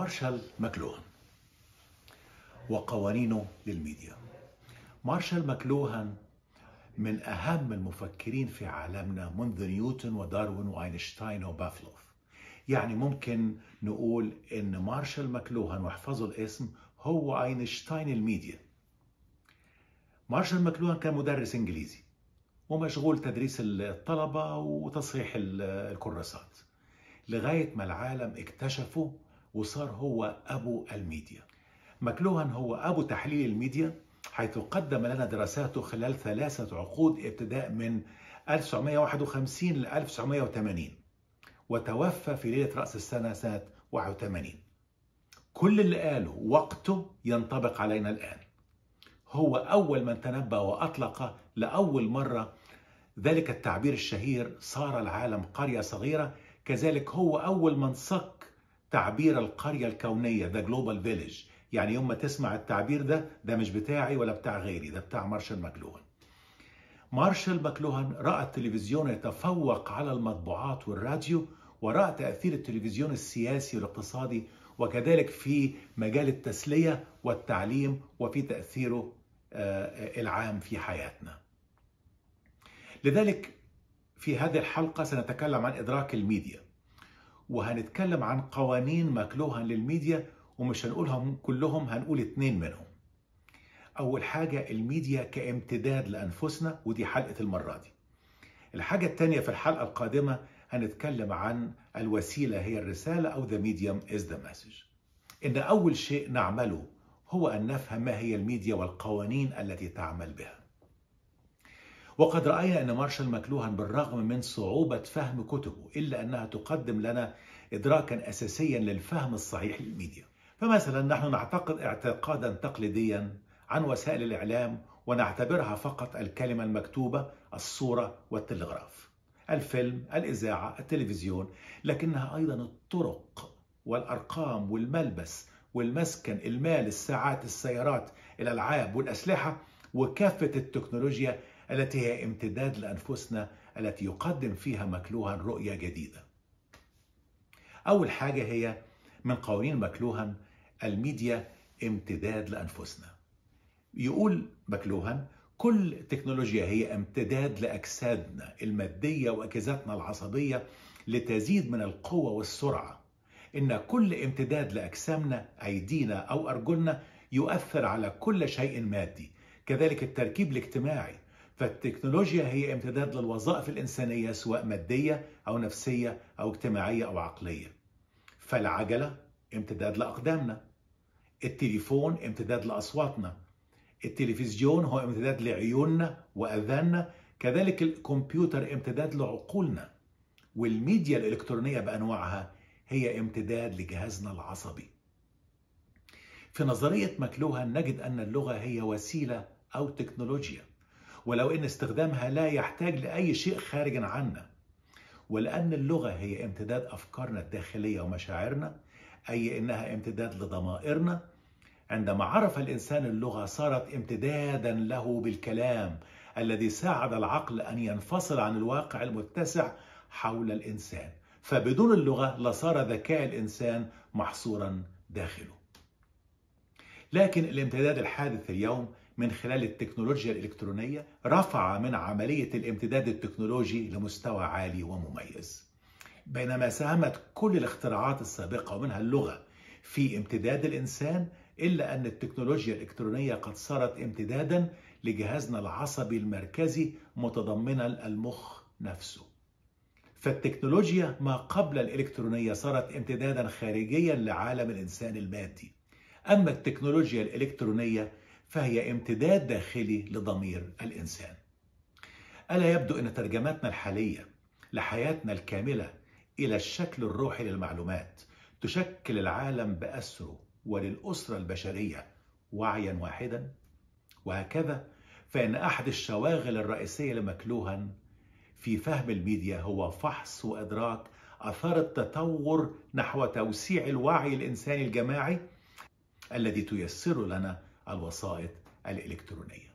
مارشال ماكلوهان وقوانينه للميديا مارشال ماكلوهان من أهم المفكرين في عالمنا منذ نيوتن وداروين واينشتاين وبافلوف يعني ممكن نقول ان مارشال ماكلوهان واحفظوا الاسم هو اينشتاين الميديا مارشال ماكلوهان كان مدرس انجليزي ومشغول تدريس الطلبة وتصحيح الكراسات لغاية ما العالم اكتشفوا وصار هو أبو الميديا مكلوهان هو أبو تحليل الميديا حيث قدم لنا دراساته خلال ثلاثة عقود ابتداء من 1951 ل 1980 وتوفى في ليلة رأس السنة سنة 81 كل اللي قاله وقته ينطبق علينا الآن هو أول من تنبأ وأطلق لأول مرة ذلك التعبير الشهير صار العالم قرية صغيرة كذلك هو أول من صك تعبير القرية الكونية ذا جلوبال فيليج يعني يوم ما تسمع التعبير ده ده مش بتاعي ولا بتاع غيري ده بتاع مارشال ماكلوهان مارشال ماكلوهان رأى التلفزيون يتفوق على المطبوعات والراديو ورأى تأثير التلفزيون السياسي والاقتصادي وكذلك في مجال التسلية والتعليم وفي تأثيره آه، العام في حياتنا لذلك في هذه الحلقة سنتكلم عن إدراك الميديا وهنتكلم عن قوانين مكلوها للميديا ومش هنقولهم كلهم هنقول اتنين منهم أول حاجة الميديا كامتداد لأنفسنا ودي حلقة المرة دي الحاجة التانية في الحلقة القادمة هنتكلم عن الوسيلة هي الرسالة أو the medium is the message إن أول شيء نعمله هو أن نفهم ما هي الميديا والقوانين التي تعمل بها وقد رأينا أن مارشال مكلوهان بالرغم من صعوبة فهم كتبه إلا أنها تقدم لنا إدراكا أساسيا للفهم الصحيح للميديا فمثلا نحن نعتقد اعتقادا تقليديا عن وسائل الإعلام ونعتبرها فقط الكلمة المكتوبة الصورة والتلغراف الفيلم، الإذاعة، التلفزيون لكنها أيضا الطرق والأرقام والملبس والمسكن، المال، الساعات، السيارات، الألعاب والأسلحة وكافة التكنولوجيا التي هي امتداد لأنفسنا التي يقدم فيها مكلوها رؤية جديدة أول حاجة هي من قوانين مكلوها الميديا امتداد لأنفسنا يقول مكلوها كل تكنولوجيا هي امتداد لأجسادنا المادية وأجهزتنا العصبية لتزيد من القوة والسرعة إن كل امتداد لأجسامنا أيدينا أو أرجلنا يؤثر على كل شيء مادي كذلك التركيب الاجتماعي فالتكنولوجيا هي امتداد للوظائف الإنسانية سواء مادية أو نفسية أو اجتماعية أو عقلية فالعجلة امتداد لأقدامنا التليفون امتداد لأصواتنا التلفزيون هو امتداد لعيوننا وأذاننا كذلك الكمبيوتر امتداد لعقولنا والميديا الإلكترونية بأنواعها هي امتداد لجهازنا العصبي في نظرية مكلوها نجد أن اللغة هي وسيلة أو تكنولوجيا ولو ان استخدامها لا يحتاج لاي شيء خارج عنا ولان اللغه هي امتداد افكارنا الداخليه ومشاعرنا اي انها امتداد لضمائرنا عندما عرف الانسان اللغه صارت امتدادا له بالكلام الذي ساعد العقل ان ينفصل عن الواقع المتسع حول الانسان فبدون اللغه لصار ذكاء الانسان محصورا داخله لكن الامتداد الحادث اليوم من خلال التكنولوجيا الإلكترونية رفع من عملية الامتداد التكنولوجي لمستوى عالي ومميز بينما ساهمت كل الاختراعات السابقة ومنها اللغة في امتداد الإنسان إلا أن التكنولوجيا الإلكترونية قد صارت امتدادا لجهازنا العصبي المركزي متضمنا المخ نفسه فالتكنولوجيا ما قبل الإلكترونية صارت امتدادا خارجيا لعالم الإنسان المادي أما التكنولوجيا الإلكترونية فهي امتداد داخلي لضمير الانسان. الا يبدو ان ترجماتنا الحاليه لحياتنا الكامله الى الشكل الروحي للمعلومات تشكل العالم باسره وللاسره البشريه وعيا واحدا؟ وهكذا فان احد الشواغل الرئيسيه لمكلوها في فهم الميديا هو فحص وادراك اثار التطور نحو توسيع الوعي الانساني الجماعي الذي تيسر لنا الوسائط الإلكترونية